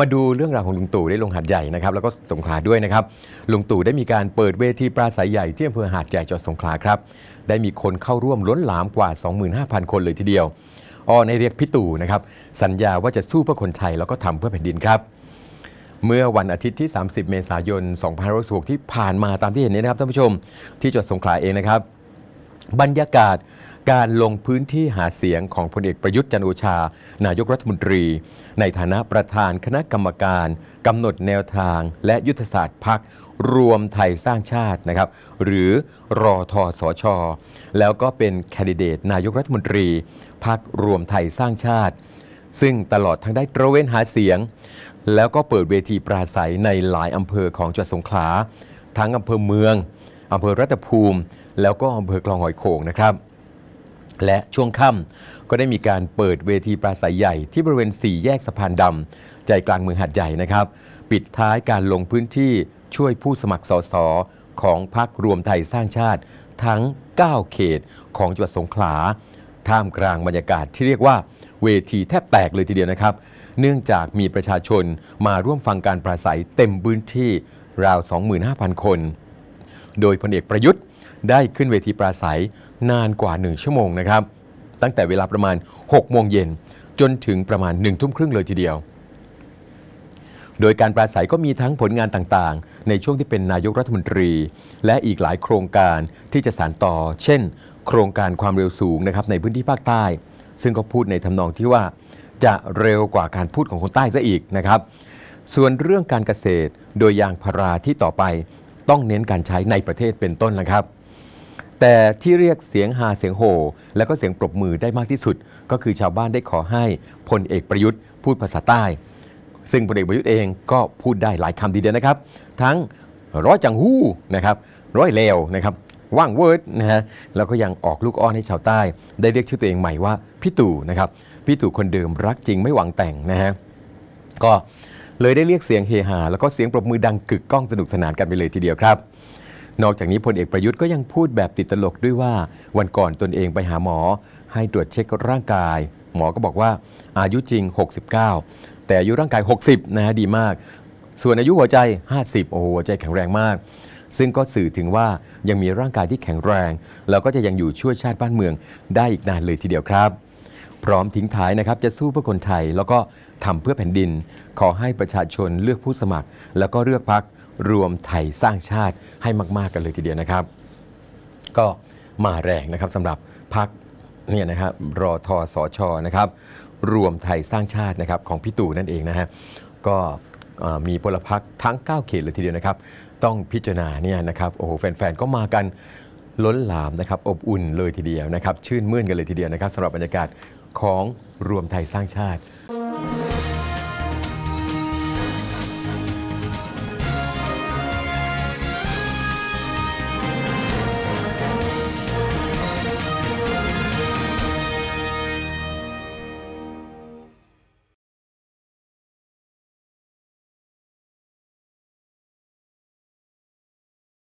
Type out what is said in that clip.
มาดูเรื่องราวของลุงตู่ได้ลงหาดใหญ่นะครับแล้วก็สงขลาด้วยนะครับลุงตู่ได้มีการเปิดเวทีปราศัยใหญ่ที่อำเภอหาดใหญ่จังหวัดสงขลาครับ ได้มีคนเข้าร่วมล้นหลามกว่า 25,000 คนเลยทีเดียวอ้อในเรียกพี่ตู่นะครับสัญญาว่าจะสู้เพื่อคนไทยแล้วก็ทำเพื่อแผ่นดินครับ เมื่อวันอาทิตย์ที่ 30 เมษายน2566ที่ผ่านมาตามที่เห็นนี้นะครับท่านผู้ชมที่จังหวัดสงขลาเองนะครับ บรรยากาศการลงพื้นที่หาเสียงของพลเอกประยุทธ์จันโอชา นายกรัฐมนตรี ในฐานะประธานคณะกรรมการกำหนดแนวทาง และยุทธศาสตร์พักรวมไทยสร้างชาตินะครับ หรือรอทอสอชอแล้วก็เป็นแคนดิเดต นายกรัฐมนตรีพักรวมไทยสร้างชาติ ซึ่งตลอดทั้งได้ตระเวนหาเสียง แล้วก็เปิดเวทีปราศัยในหลายอำเภอของจังหวัดสงขลาทั้งอำเภอเมืองอำเภอรัตภูมิ แล้วก็อำเภอคลองหอยโขงนะครับและช่วงค่ำก็ได้มีการเปิดเวทีปราศัยใหญ่ที่บริเวณ 4 แยกสะพานดำใจกลางเมืองหัดใหญ่นะครับ ปิดท้ายการลงพื้นที่ช่วยผู้สมัครสสของพรรครวมไทยสร้างชาติ ทั้ง 9 เขตของจังหวัดสงขลาท่ามกลางบรรยากาศที่เรียกว่าเวทีแทบแตกเลยทีเดียวนะครับ เนื่องจากมีประชาชนมาร่วมฟังการปราศัยเต็มพื้นที่ราว 25,000 คน โดยพลเอกประยุทธ์ได้ขึ้นเวทีปราศัยนานกว่า 1 ชั่วโมงนะครับ ตั้งแต่เวลาประมาณ 6 โมงเย็น จนถึงประมาณ1ทุ่มครึ่งเลยทีเดียว โดยการปราศัยก็มีทั้งผลงานต่างๆ ในช่วงที่เป็นนายกรัฐมนตรี และอีกหลายโครงการที่จะสานต่อ เช่นโครงการความเร็วสูงนะครับในพื้นที่ภาคใต้ ซึ่งก็พูดในทำนองที่ว่าจะเร็วกว่าการพูดของคนใต้ซะอีกนะครับ ส่วนเรื่องการเกษตรโดยยางพาราที่ต่อไปต้องเน้นการใช้ในประเทศเป็นต้นนะครับแต่ที่เรียกเสียงฮาเสียงโห่และก็เสียงปรบมือได้มากที่สุด ก็คือชาวบ้านได้ขอให้พลเอกประยุทธ์พูดภาษาใต้ ซึ่งพลเอกประยุทธ์เองก็พูดได้หลายคำดีเดียวนะครับ ทั้งร้อยจังหู้นะครับร้อยเลวนะครับว่างเวิร์ดนะฮะแล้วก็ยังออกลูกอ้อนให้ชาวใต้ ได้เรียกชื่อตัวเองใหม่ว่าพี่ตู่นะครับพี่ตู่คนเดิมรักจริงไม่หวังแต่งนะฮะก็เลยได้เรียกเสียงเฮฮาแล้วก็เสียงปรบมือดังกึกก้องสนุกสนานกันไปเลยทีเดียวครับนอกจากนี้พลเอกประยุทธ์ก็ยังพูดแบบติดตลกด้วยว่าวันก่อนตนเองไปหาหมอให้ตรวจเช็คร่างกาย หมอก็บอกว่าอายุจริง 69 แต่อายุร่างกาย 60 นะฮะดีมาก ส่วนอายุหัวใจ 50 โอ้โหัวใจแข็งแรงมาก ซึ่งก็สื่อถึงว่ายังมีร่างกายที่แข็งแรงแล้วก็จะยังอยู่ช่วยชาติบ้านเมืองได้อีกนานเลยทีเดียวครับพร้อมทิ้งท้ายนะครับจะสู้เพื่อคนไทยแล้วก็ทำเพื่อแผ่นดินขอให้ประชาชนเลือกผู้สมัคร แล้วก็เลือกพักรวมไทยสร้างชาติให้มาก ๆ กันเลยทีเดียวนะครับ ก็มาแรงนะครับสำหรับพักเนี่ยนะครับรอทอสอชอนะครับรวมไทยสร้างชาตินะครับของพี่ตู่นั่นเองนะฮะก็มีพลพรรคทั้ง9 เขตเลยทีเดียวนะครับต้องพิจารณาเนี่ยนะครับโอ้โหแฟนๆก็มากันล้นหลามนะครับอบอุ่นเลยทีเดียวนะครับ ชื่นมื่นกันเลยทีเดียวนะครับสำหรับบรรยากาศของรวมไทยสร้างชาติ